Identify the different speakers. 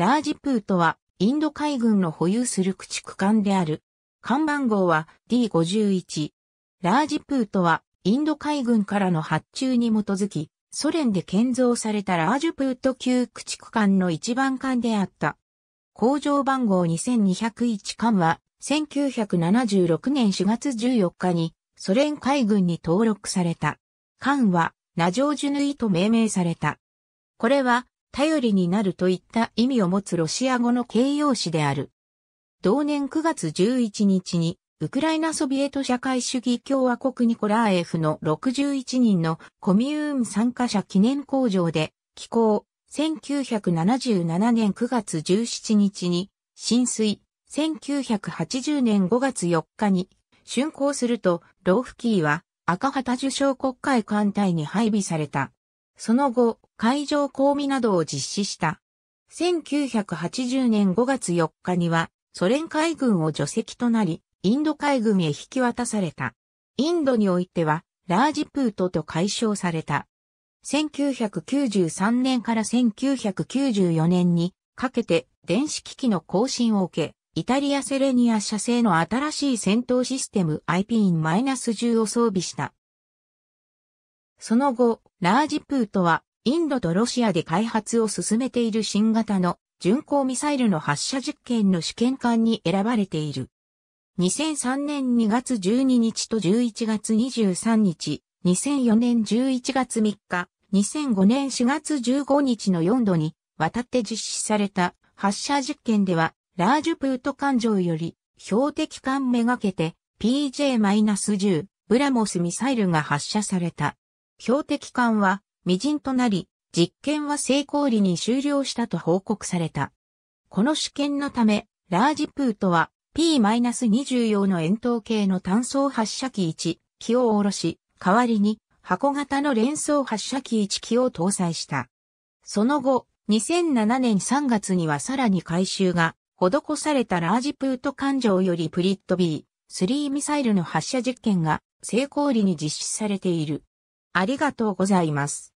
Speaker 1: ラージプートは、インド海軍の保有する駆逐艦である。艦番号は D51。ラージプートは、インド海軍からの発注に基づき、ソ連で建造されたラージプート級駆逐艦の一番艦であった。工場番号2201艦は、1976年4月14日に、ソ連海軍に登録された。艦は、ナジョージュヌイと命名された。これは、頼りになるといった意味を持つロシア語の形容詞である。同年9月11日に、ウクライナソビエト社会主義共和国ニコラーエフの61人のコミューン参加者記念工場で、寄港、1977年9月17日に、浸水、1980年5月4日に、竣工すると、ローフキーは赤旗受賞国会艦隊に配備された。その後、海上公務などを実施した。1980年5月4日には、ソ連海軍を除籍となり、インド海軍へ引き渡された。インドにおいては、ラージプートと解消された。1993年から1994年にかけて電子機器の更新を受け、イタリアセレニア社製の新しい戦闘システム IP-10 を装備した。その後、ラージプートは、インドとロシアで開発を進めている新型の巡航ミサイルの発射実験の試験管に選ばれている。2003年2月12日と11月23日、2004年11月3日、2005年4月15日の4度にわたって実施された発射実験では、ラージプート艦上より標的艦めがけて PJ-10 ブラモスミサイルが発射された。標的艦は未人となり、実験は成功裏に終了したと報告された。この試験のため、ラージプートは p 2 4の円筒形の単装発射機1機を下ろし、代わりに箱型の連装発射機1機を搭載した。その後、2007年3月にはさらに改修が施されたラージプート艦上よりプリット B3 ミサイルの発射実験が成功裏に実施されている。ありがとうございます。